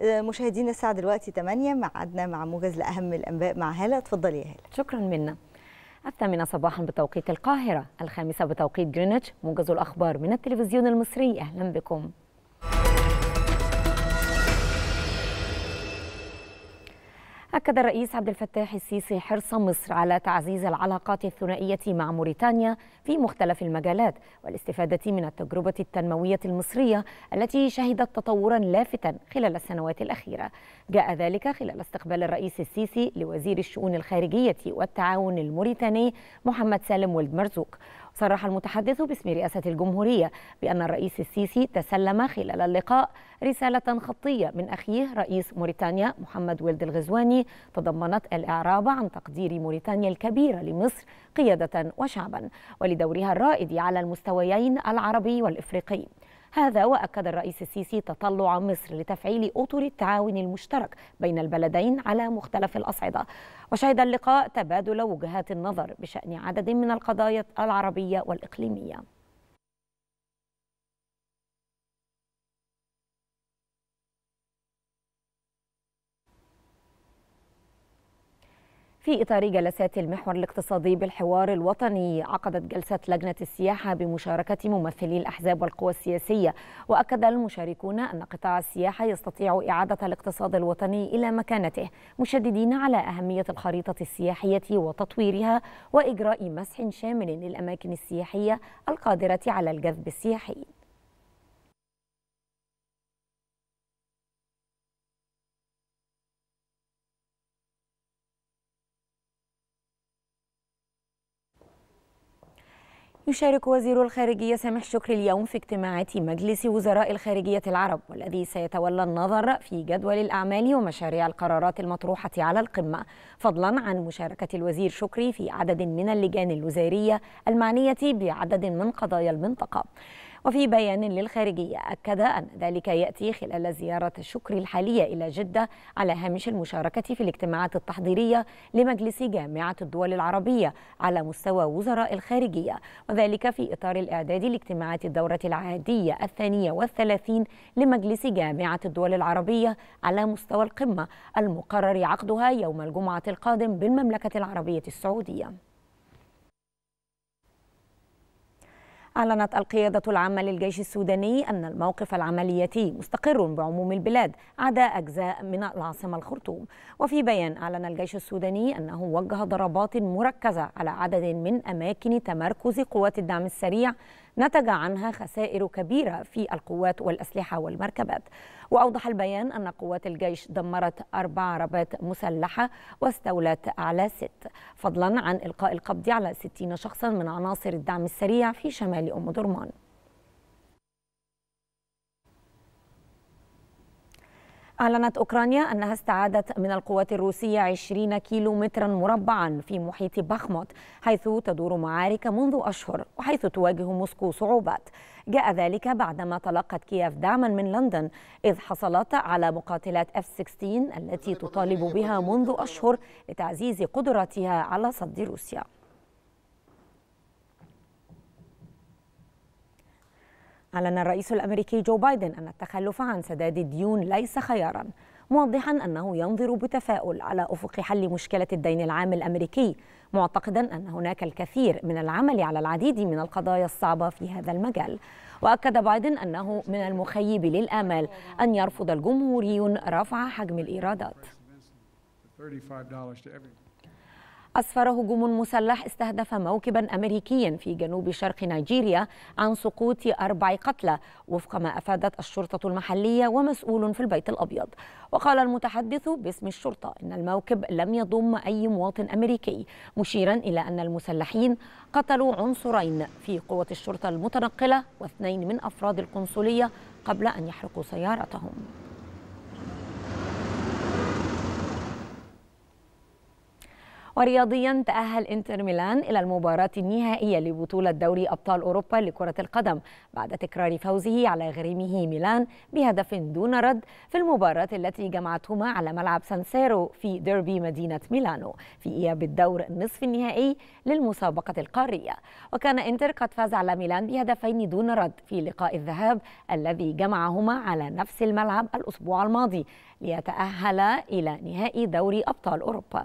آه، مشاهدينا الساعة دلوقتي 8 معادنا مع موجز لأهم الأنباء مع هالة اتفضلي يا هالة شكرا منا الثامنة صباحا بتوقيت القاهرة الخامسة بتوقيت جرينتش موجز الأخبار من التلفزيون المصري أهلا بكم أكد الرئيس عبد الفتاح السيسي حرص مصر على تعزيز العلاقات الثنائية مع موريتانيا في مختلف المجالات والاستفادة من التجربة التنموية المصرية التي شهدت تطورا لافتا خلال السنوات الأخيرة جاء ذلك خلال استقبال الرئيس السيسي لوزير الشؤون الخارجية والتعاون الموريتاني محمد سالم ولد مرزوق صرح المتحدث باسم رئاسة الجمهورية بأن الرئيس السيسي تسلم خلال اللقاء رسالة خطية من أخيه رئيس موريتانيا محمد ولد الغزواني تضمنت الإعراب عن تقدير موريتانيا الكبيرة لمصر قيادة وشعبا ولدورها الرائد على المستويين العربي والإفريقي هذا وأكد الرئيس السيسي تطلع مصر لتفعيل أطر التعاون المشترك بين البلدين على مختلف الأصعدة وشهد اللقاء تبادل وجهات النظر بشأن عدد من القضايا العربية والإقليمية في إطار جلسات المحور الاقتصادي بالحوار الوطني عقدت جلسة لجنة السياحة بمشاركة ممثلي الأحزاب والقوى السياسية وأكد المشاركون أن قطاع السياحة يستطيع إعادة الاقتصاد الوطني إلى مكانته مشددين على أهمية الخريطة السياحية وتطويرها وإجراء مسح شامل للأماكن السياحية القادرة على الجذب السياحي يشارك وزير الخارجية سامح شكري اليوم في اجتماعات مجلس وزراء الخارجية العرب والذي سيتولى النظر في جدول الأعمال ومشاريع القرارات المطروحة على القمة فضلا عن مشاركة الوزير شكري في عدد من اللجان الوزارية المعنية بعدد من قضايا المنطقة وفي بيان للخارجية أكد أن ذلك يأتي خلال زيارة الشكر الحالية إلى جدة على هامش المشاركة في الاجتماعات التحضيرية لمجلس جامعة الدول العربية على مستوى وزراء الخارجية وذلك في إطار الإعداد لاجتماعات الدورة العادية الثانية والثلاثين لمجلس جامعة الدول العربية على مستوى القمة المقرر عقدها يوم الجمعة القادم بالمملكة العربية السعودية أعلنت القيادة العامة للجيش السوداني أن الموقف العملياتي مستقر بعموم البلاد عدا أجزاء من العاصمة الخرطوم وفي بيان أعلن الجيش السوداني أنه وجه ضربات مركزة على عدد من أماكن تمركز قوات الدعم السريع نتج عنها خسائر كبيرة في القوات والأسلحة والمركبات وأوضح البيان أن قوات الجيش دمرت أربع عربات مسلحة واستولت على ست فضلا عن إلقاء القبض على 60 شخصا من عناصر الدعم السريع في شمال أم درمان أعلنت أوكرانيا أنها استعادت من القوات الروسية 20 كيلو مترا مربعا في محيط بخموت حيث تدور معارك منذ أشهر وحيث تواجه موسكو صعوبات جاء ذلك بعدما تلقت كييف دعما من لندن إذ حصلت على مقاتلات F-16 التي تطالب بها منذ أشهر لتعزيز قدرتها على صد روسيا أعلن الرئيس الأمريكي جو بايدن أن التخلف عن سداد الديون ليس خيارا موضحا أنه ينظر بتفاؤل على أفق حل مشكلة الدين العام الأمريكي معتقدا أن هناك الكثير من العمل على العديد من القضايا الصعبة في هذا المجال وأكد بايدن أنه من المخيب للآمال أن يرفض الجمهوريون رفع حجم الإيرادات أسفر هجوم مسلح استهدف موكبا أمريكيا في جنوب شرق نيجيريا عن سقوط أربع قتلى وفق ما أفادت الشرطة المحلية ومسؤول في البيت الأبيض وقال المتحدث باسم الشرطة إن الموكب لم يضم أي مواطن أمريكي مشيرا إلى أن المسلحين قتلوا عنصرين في قوة الشرطة المتنقلة واثنين من أفراد القنصلية قبل أن يحرقوا سيارتهم ورياضيا تأهل انتر ميلان إلى المباراة النهائية لبطولة دوري أبطال أوروبا لكرة القدم بعد تكرار فوزه على غريمه ميلان بهدف دون رد في المباراة التي جمعتهما على ملعب سانسيرو في ديربي مدينة ميلانو في إياب الدور نصف النهائي للمسابقة القارية وكان انتر قد فاز على ميلان بهدفين دون رد في لقاء الذهاب الذي جمعهما على نفس الملعب الأسبوع الماضي ليتأهل إلى نهائي دوري أبطال أوروبا